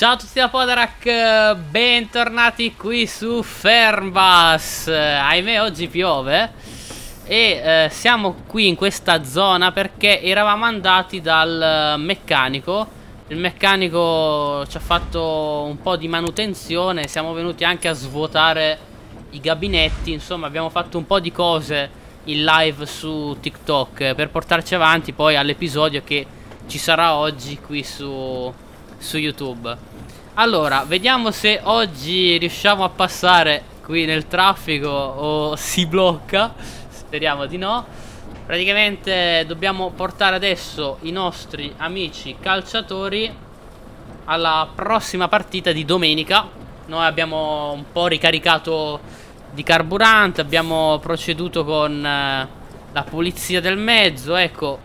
Ciao a tutti da Podarak, bentornati qui su Fernbus. Ahimè oggi piove E eh, siamo qui in questa zona perché eravamo andati dal eh, meccanico Il meccanico ci ha fatto un po' di manutenzione Siamo venuti anche a svuotare i gabinetti Insomma abbiamo fatto un po' di cose in live su TikTok Per portarci avanti poi all'episodio che ci sarà oggi qui su, su YouTube allora, vediamo se oggi riusciamo a passare qui nel traffico o si blocca. Speriamo di no. Praticamente dobbiamo portare adesso i nostri amici calciatori alla prossima partita di domenica. Noi abbiamo un po' ricaricato di carburante, abbiamo proceduto con eh, la pulizia del mezzo, ecco,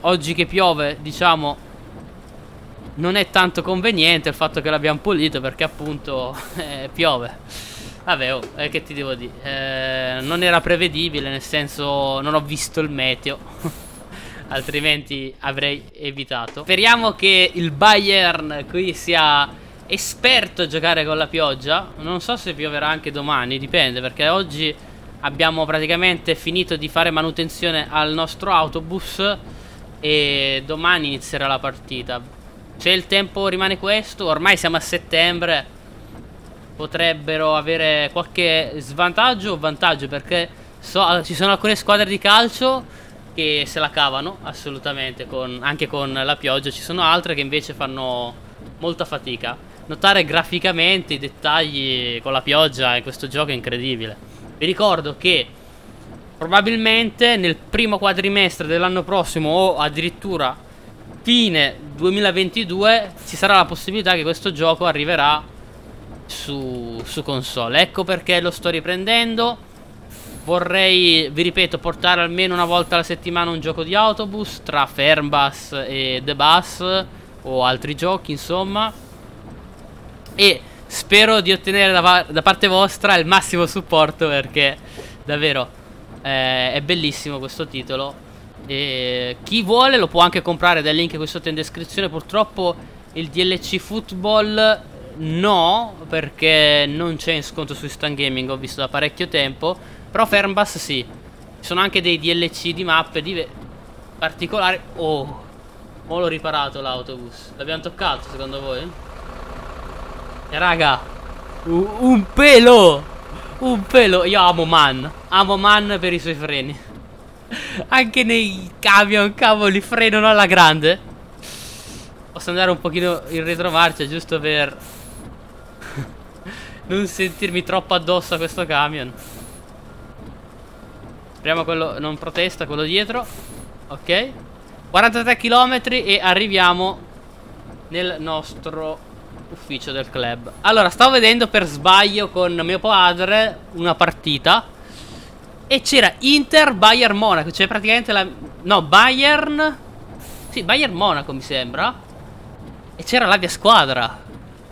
oggi che piove, diciamo, non è tanto conveniente il fatto che l'abbiamo pulito perché appunto eh, piove. Vabbè, oh, eh, che ti devo dire? Eh, non era prevedibile, nel senso non ho visto il meteo. Altrimenti avrei evitato. Speriamo che il Bayern qui sia esperto a giocare con la pioggia. Non so se pioverà anche domani, dipende, perché oggi abbiamo praticamente finito di fare manutenzione al nostro autobus e domani inizierà la partita se il tempo rimane questo, ormai siamo a settembre, potrebbero avere qualche svantaggio o vantaggio perché so, ci sono alcune squadre di calcio che se la cavano assolutamente con, anche con la pioggia, ci sono altre che invece fanno molta fatica. Notare graficamente i dettagli con la pioggia in questo gioco è incredibile. Vi ricordo che probabilmente nel primo quadrimestre dell'anno prossimo o addirittura fine 2022 ci sarà la possibilità che questo gioco arriverà su, su console. Ecco perché lo sto riprendendo. Vorrei, vi ripeto, portare almeno una volta alla settimana un gioco di autobus tra Fernbus e The Bus o altri giochi, insomma. E spero di ottenere da, da parte vostra il massimo supporto perché davvero eh, è bellissimo questo titolo e chi vuole lo può anche comprare dai link qui sotto in descrizione. Purtroppo il DLC Football no, perché non c'è in sconto su Stan Gaming, ho visto da parecchio tempo. Però Fernbus sì. Ci sono anche dei DLC di mappe di particolari. Oh, mo l'ho riparato l'autobus. L'abbiamo toccato secondo voi? E eh, raga, un pelo! Un pelo! Io amo Man. Amo Man per i suoi freni. Anche nei camion, cavoli, frenano alla grande. Posso andare un pochino in retromarcia giusto per non sentirmi troppo addosso a questo camion. Speriamo quello non protesta, quello dietro. Ok. 43 km e arriviamo nel nostro ufficio del club. Allora, stavo vedendo per sbaglio con mio padre una partita e c'era Inter Bayern Monaco, cioè praticamente la... No, Bayern... Sì, Bayern Monaco mi sembra. E c'era la mia squadra.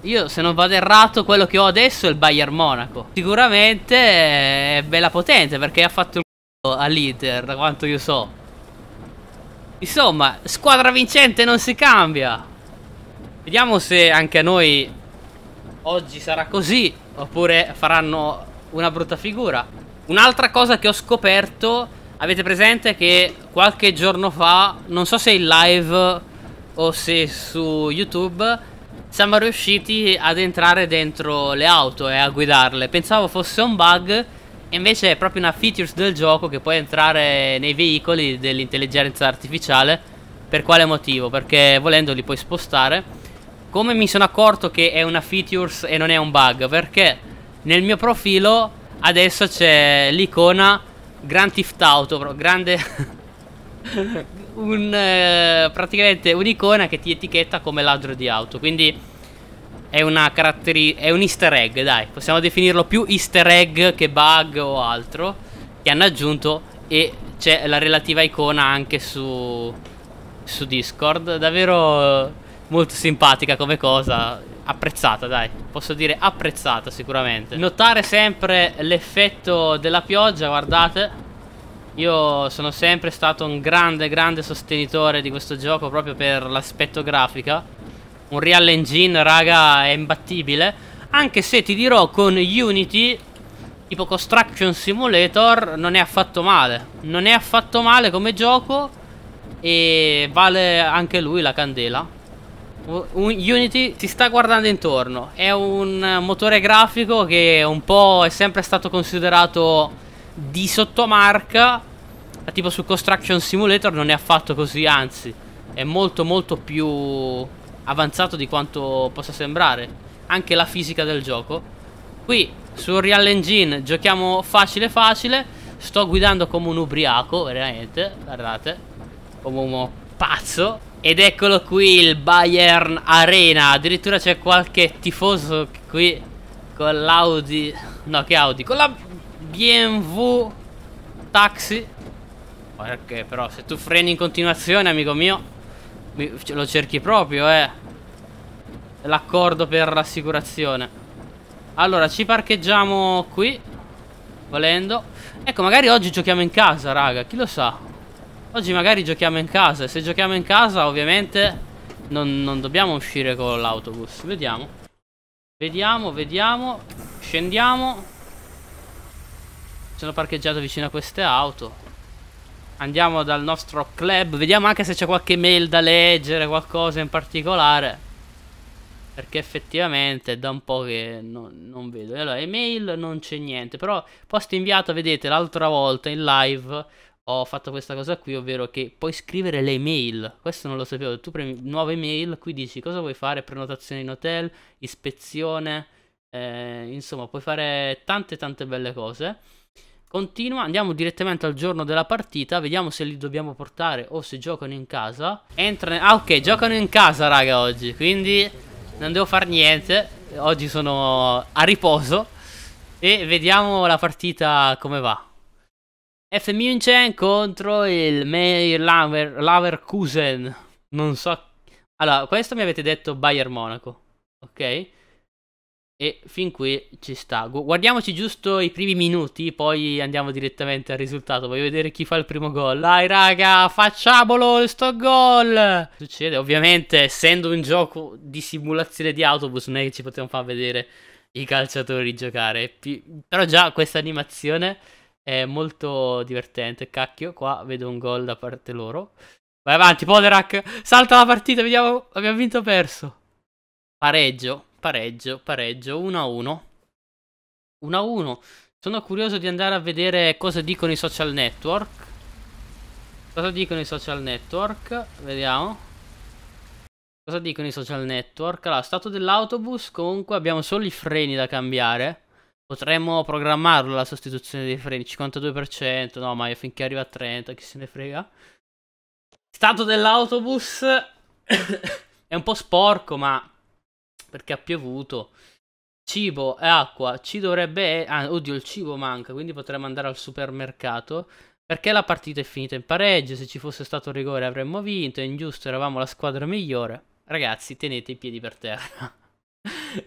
Io se non vado errato quello che ho adesso è il Bayern Monaco. Sicuramente è bella potente perché ha fatto il c***o all'Inter, da quanto io so. Insomma, squadra vincente non si cambia. Vediamo se anche a noi oggi sarà così oppure faranno una brutta figura. Un'altra cosa che ho scoperto, avete presente che qualche giorno fa, non so se in live o se su YouTube, siamo riusciti ad entrare dentro le auto e a guidarle. Pensavo fosse un bug, e invece è proprio una feature del gioco che puoi entrare nei veicoli dell'intelligenza artificiale. Per quale motivo? Perché volendo li puoi spostare. Come mi sono accorto che è una feature e non è un bug? Perché nel mio profilo Adesso c'è l'icona Grand Theft Auto, bro, grande... un, eh, praticamente un'icona che ti etichetta come ladro di auto, quindi è, una è un easter egg, dai, possiamo definirlo più easter egg che bug o altro, che hanno aggiunto e c'è la relativa icona anche su, su Discord, davvero eh, molto simpatica come cosa, apprezzata, dai. Posso dire apprezzata sicuramente. Notare sempre l'effetto della pioggia, guardate. Io sono sempre stato un grande, grande sostenitore di questo gioco proprio per l'aspetto grafica. Un Real Engine, raga, è imbattibile. Anche se ti dirò con Unity tipo Construction Simulator non è affatto male. Non è affatto male come gioco e vale anche lui la candela. Unity si sta guardando intorno, è un motore grafico che un po' è sempre stato considerato di sottomarca, ma tipo su Construction Simulator non è affatto così, anzi è molto molto più avanzato di quanto possa sembrare, anche la fisica del gioco. Qui su Real Engine giochiamo facile facile, sto guidando come un ubriaco, veramente, guardate, come un pazzo. Ed eccolo qui il Bayern Arena. Addirittura c'è qualche tifoso qui con l'Audi. No, che Audi? Con la BMW Taxi. Perché però se tu freni in continuazione, amico mio, lo cerchi proprio, eh. L'accordo per l'assicurazione. Allora, ci parcheggiamo qui. Volendo. Ecco, magari oggi giochiamo in casa, raga. Chi lo sa? Oggi magari giochiamo in casa e se giochiamo in casa ovviamente non, non dobbiamo uscire con l'autobus. Vediamo. Vediamo, vediamo. Scendiamo. Sono parcheggiato vicino a queste auto. Andiamo dal nostro club. Vediamo anche se c'è qualche mail da leggere, qualcosa in particolare. Perché effettivamente è da un po' che non, non vedo. Allora, email non c'è niente. Però post inviato, vedete, l'altra volta in live ho fatto questa cosa qui, ovvero che puoi scrivere le mail. Questo non lo sapevo. Tu premi nuove mail, qui dici cosa vuoi fare, prenotazione in hotel, ispezione, eh, insomma, puoi fare tante tante belle cose. Continua, andiamo direttamente al giorno della partita, vediamo se li dobbiamo portare o se giocano in casa. Entrano, ah ok, giocano in casa raga oggi, quindi non devo fare niente, oggi sono a riposo e vediamo la partita come va. F. München contro il Meir Laver, Leverkusen. Non so. Allora, questo mi avete detto Bayern Monaco. Ok? E fin qui ci sta. Guardiamoci giusto i primi minuti, poi andiamo direttamente al risultato. Voglio vedere chi fa il primo gol. Dai, raga, facciamolo sto gol! Succede, ovviamente, essendo un gioco di simulazione di autobus, non è che ci potevamo far vedere i calciatori giocare. Però già questa animazione è molto divertente, cacchio. Qua vedo un gol da parte loro. Vai avanti, Polerak. Salta la partita, vediamo. Abbiamo vinto o perso. Pareggio, pareggio, pareggio. 1-1. 1-1. Sono curioso di andare a vedere cosa dicono i social network. Cosa dicono i social network? Vediamo. Cosa dicono i social network? Allora, stato dell'autobus, comunque abbiamo solo i freni da cambiare. Potremmo programmarlo la sostituzione dei freni, 52%, no, ma finché arriva a 30, chi se ne frega. Stato dell'autobus è un po' sporco, ma perché ha piovuto. Cibo e acqua, ci dovrebbe... Ah, oddio, il cibo manca, quindi potremmo andare al supermercato. Perché la partita è finita in pareggio, se ci fosse stato rigore avremmo vinto, è ingiusto, eravamo la squadra migliore. Ragazzi, tenete i piedi per terra.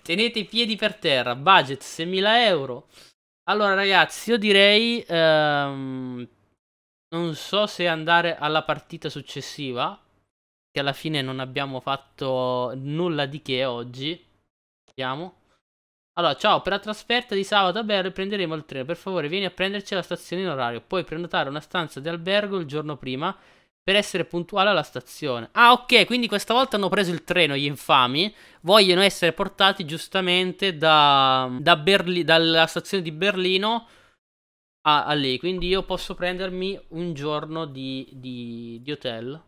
Tenete i piedi per terra, budget 6.000 euro. Allora ragazzi, io direi... Um, non so se andare alla partita successiva, che alla fine non abbiamo fatto nulla di che oggi. Vediamo. Allora, ciao, per la trasferta di sabato beh, riprenderemo il treno. Per favore, vieni a prenderci alla stazione in orario. Puoi prenotare una stanza di albergo il giorno prima per essere puntuale alla stazione. Ah, ok, quindi questa volta hanno preso il treno gli infami. Vogliono essere portati giustamente da, da Berli- dalla stazione di Berlino a, a, lì. Quindi io posso prendermi un giorno di, di, di hotel.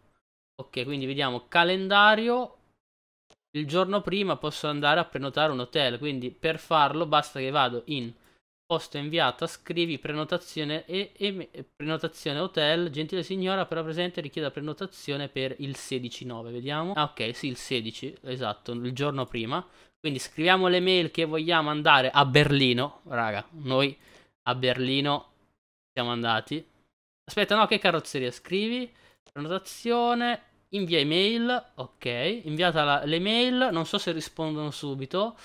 Ok, quindi vediamo calendario. Il giorno prima posso andare a prenotare un hotel. Quindi per farlo basta che vado in posta inviata, scrivi prenotazione, e, e, prenotazione hotel, gentile signora però presente richieda prenotazione per il 16-9, vediamo. Ah ok, sì, il 16, esatto, il giorno prima. Quindi scriviamo le mail che vogliamo andare a Berlino, raga, noi a Berlino siamo andati. Aspetta, no, che carrozzeria, scrivi, prenotazione, invia email, ok, inviata la, l'email, non so se rispondono subito.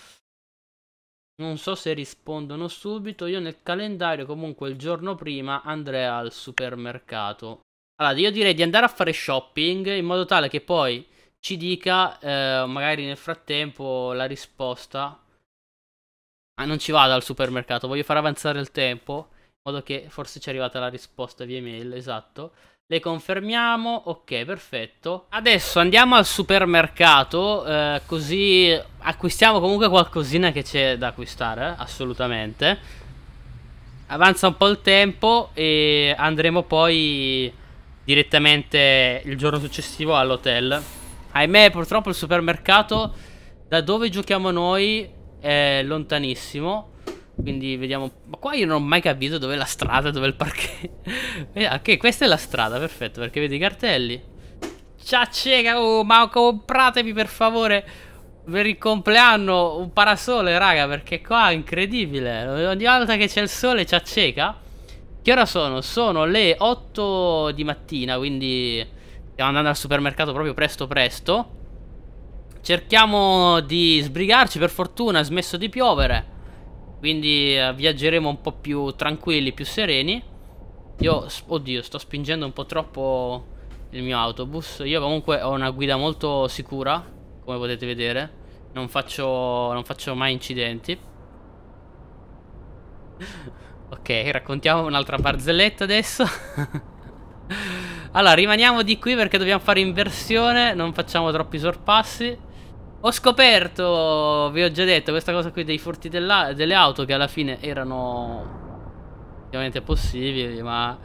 Non so se rispondono subito. Io nel calendario, comunque, il giorno prima andrei al supermercato. Allora, io direi di andare a fare shopping in modo tale che poi ci dica, eh, magari nel frattempo, la risposta. Ah, non ci vado al supermercato, voglio far avanzare il tempo. In modo che forse ci è arrivata la risposta via email, esatto. Le confermiamo, ok perfetto Adesso andiamo al supermercato eh, Così acquistiamo comunque qualcosina che c'è da acquistare eh, Assolutamente Avanza un po' il tempo e andremo poi direttamente il giorno successivo all'hotel Ahimè purtroppo il supermercato da dove giochiamo noi è lontanissimo quindi vediamo... Ma qua io non ho mai capito dove è la strada, dove è il parcheggio. Eh, ok, questa è la strada, perfetto, perché vedi i cartelli. cieca, oh, ma compratemi per favore per il compleanno un parasole, raga, perché qua è incredibile. Ogni volta che c'è il sole ci cieca. Che ora sono? Sono le 8 di mattina, quindi stiamo andando al supermercato proprio presto presto. Cerchiamo di sbrigarci, per fortuna ha smesso di piovere. Quindi eh, viaggeremo un po' più tranquilli, più sereni. Io, oddio, sto spingendo un po' troppo il mio autobus. Io comunque ho una guida molto sicura, come potete vedere. Non faccio, non faccio mai incidenti. ok, raccontiamo un'altra barzelletta adesso. allora, rimaniamo di qui perché dobbiamo fare inversione, non facciamo troppi sorpassi. Ho scoperto, vi ho già detto, questa cosa qui dei furti delle auto che alla fine erano ovviamente possibili, ma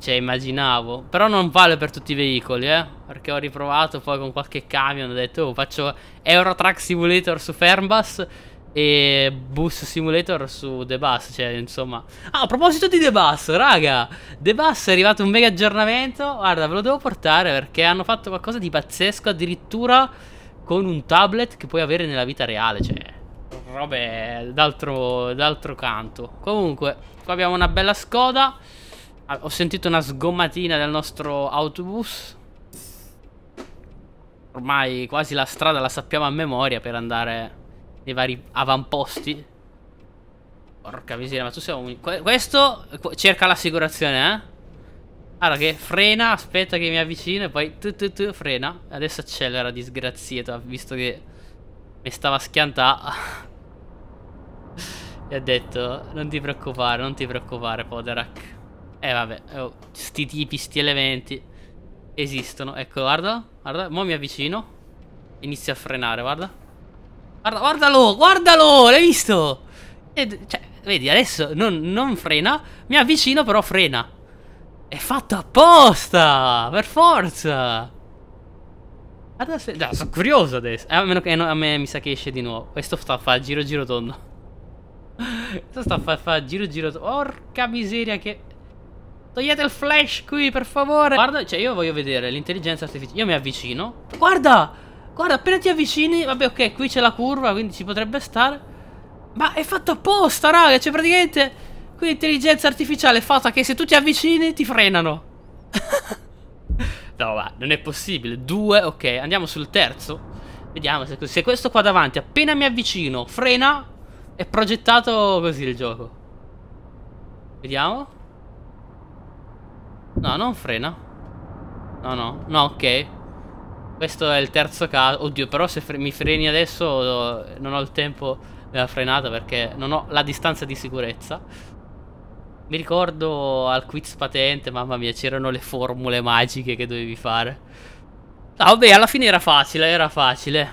cioè immaginavo. Però non vale per tutti i veicoli, eh. Perché ho riprovato poi con qualche camion, ho detto oh, faccio Eurotrack Simulator su Fernbus e Bus Simulator su The Bus, cioè insomma. Ah, a proposito di The Bus, raga, The Bus è arrivato un mega aggiornamento. Guarda, ve lo devo portare perché hanno fatto qualcosa di pazzesco, addirittura con un tablet che puoi avere nella vita reale, cioè robe d'altro canto. Comunque, qua abbiamo una bella scoda. Ah, ho sentito una sgommatina del nostro autobus. Ormai quasi la strada la sappiamo a memoria per andare nei vari avamposti. Porca miseria, ma tu sei un... Questo eh, cerca l'assicurazione, eh? Allora che frena, aspetta che mi avvicino e poi tu, tu, tu, frena. Adesso accelera, disgraziato, visto che mi stava schiantà. e ha detto, non ti preoccupare, non ti preoccupare, Poderak. Eh vabbè, oh, sti tipi, sti elementi esistono. Ecco, guarda, guarda, mo mi avvicino. Inizia a frenare, guarda. Guarda, guardalo, guardalo, l'hai visto? E, cioè, vedi, adesso non, non frena, mi avvicino però frena. È fatto apposta! Per forza! Adesso, dai, sono curioso adesso. Eh, a meno che a me mi sa che esce di nuovo. Questo sta a fare giro giro tondo. Questo sta a fare fa, giro giro tondo. Orca miseria che... Togliete il flash qui, per favore. Guarda, cioè io voglio vedere l'intelligenza artificiale. Io mi avvicino. Guarda! Guarda, appena ti avvicini... Vabbè, ok, qui c'è la curva, quindi ci potrebbe stare. Ma è fatto apposta, raga. Cioè, praticamente... Quindi intelligenza artificiale fatta che se tu ti avvicini ti frenano. no, ma non è possibile. Due, ok, andiamo sul terzo. Vediamo se, se questo qua davanti, appena mi avvicino, frena. È progettato così il gioco. Vediamo. No, non frena. No, no. No, ok. Questo è il terzo caso. Oddio, però se fre mi freni adesso eh, non ho il tempo della frenata perché non ho la distanza di sicurezza. Mi ricordo al quiz patente, mamma mia, c'erano le formule magiche che dovevi fare. Ah, vabbè, alla fine era facile, era facile.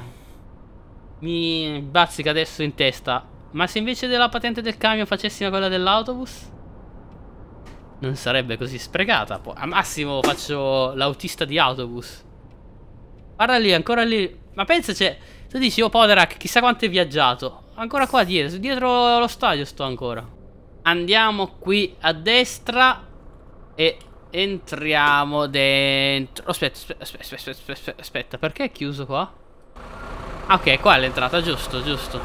Mi bazzica adesso in testa. Ma se invece della patente del camion facessimo quella dell'autobus? Non sarebbe così sprecata. a massimo faccio l'autista di autobus. Guarda lì, ancora lì. Ma pensa, cioè, tu dici, oh Poderak, chissà quanto è viaggiato. Ancora qua dietro, dietro lo stadio sto ancora. Andiamo qui a destra e entriamo dentro. Aspetta, aspetta, aspetta, aspetta, aspetta, perché è chiuso qua? Ah, ok, qua è l'entrata, giusto, giusto.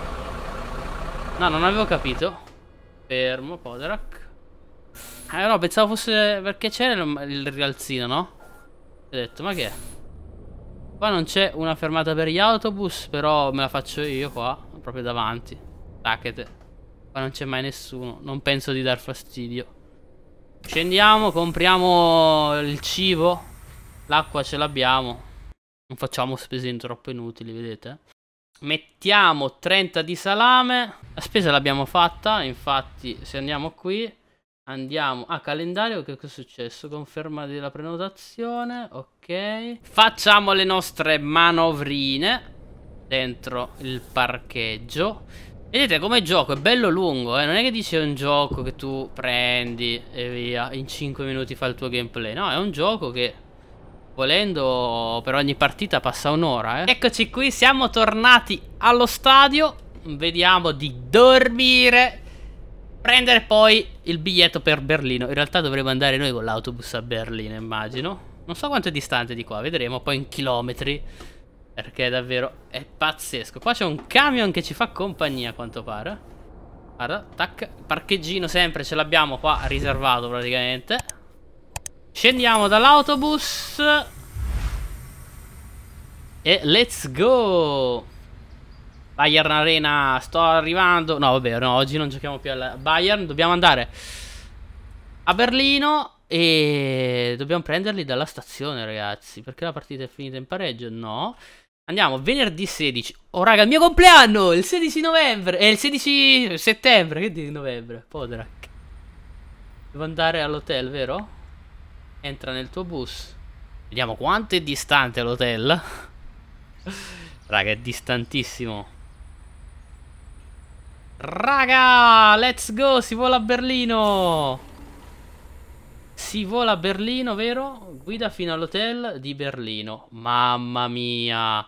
No, non avevo capito. Fermo, Poderak. Eh no, pensavo fosse perché c'era il rialzino, no? Ho detto, ma che è? Qua non c'è una fermata per gli autobus, però me la faccio io qua, proprio davanti. Tacchete. Qua non c'è mai nessuno. Non penso di dar fastidio. Scendiamo, compriamo il cibo. L'acqua ce l'abbiamo. Non facciamo spese troppo inutili, vedete? Mettiamo 30 di salame. La spesa l'abbiamo fatta, infatti se andiamo qui andiamo a calendario, che è successo? Conferma della prenotazione, ok. Facciamo le nostre manovrine dentro il parcheggio. Vedete come gioco, è bello lungo, eh? non è che dice un gioco che tu prendi e via, in 5 minuti fa il tuo gameplay, no, è un gioco che volendo per ogni partita passa un'ora, eh. Eccoci qui, siamo tornati allo stadio, vediamo di dormire, prendere poi il biglietto per Berlino, in realtà dovremmo andare noi con l'autobus a Berlino immagino, non so quanto è distante di qua, vedremo poi in chilometri perché davvero è pazzesco. Qua c'è un camion che ci fa compagnia, a quanto pare. Guarda, tac. Parcheggino sempre, ce l'abbiamo qua riservato praticamente. Scendiamo dall'autobus. E let's go! Bayern Arena, sto arrivando. No, vabbè, no, oggi non giochiamo più alla Bayern. Dobbiamo andare a Berlino e dobbiamo prenderli dalla stazione, ragazzi. Perché la partita è finita in pareggio? No. Andiamo, venerdì 16. Oh, raga, il mio compleanno! Il 16 novembre! È eh, il 16 settembre, che di novembre? Podra. Devo andare all'hotel, vero? Entra nel tuo bus. Vediamo quanto è distante l'hotel. raga, è distantissimo. Raga, let's go, si vola a Berlino! Si vola a Berlino, vero? Guida fino all'hotel di Berlino. Mamma mia.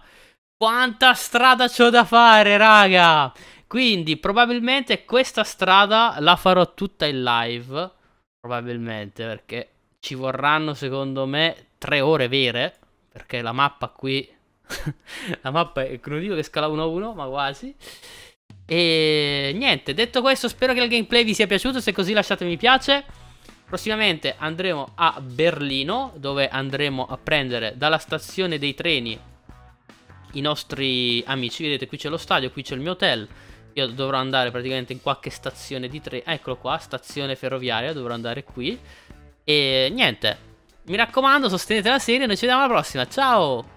Quanta strada c'ho da fare, raga. Quindi probabilmente questa strada la farò tutta in live. Probabilmente perché ci vorranno secondo me tre ore vere. Perché la mappa qui... la mappa è... Non dico che scala 1-1, ma quasi. E niente, detto questo spero che il gameplay vi sia piaciuto. Se così lasciatemi mi piace. Prossimamente andremo a Berlino, dove andremo a prendere dalla stazione dei treni i nostri amici. Vedete, qui c'è lo stadio, qui c'è il mio hotel. Io dovrò andare praticamente in qualche stazione di treno. Eccolo qua, stazione ferroviaria, dovrò andare qui. E niente, mi raccomando, sostenete la serie, e noi ci vediamo alla prossima, ciao!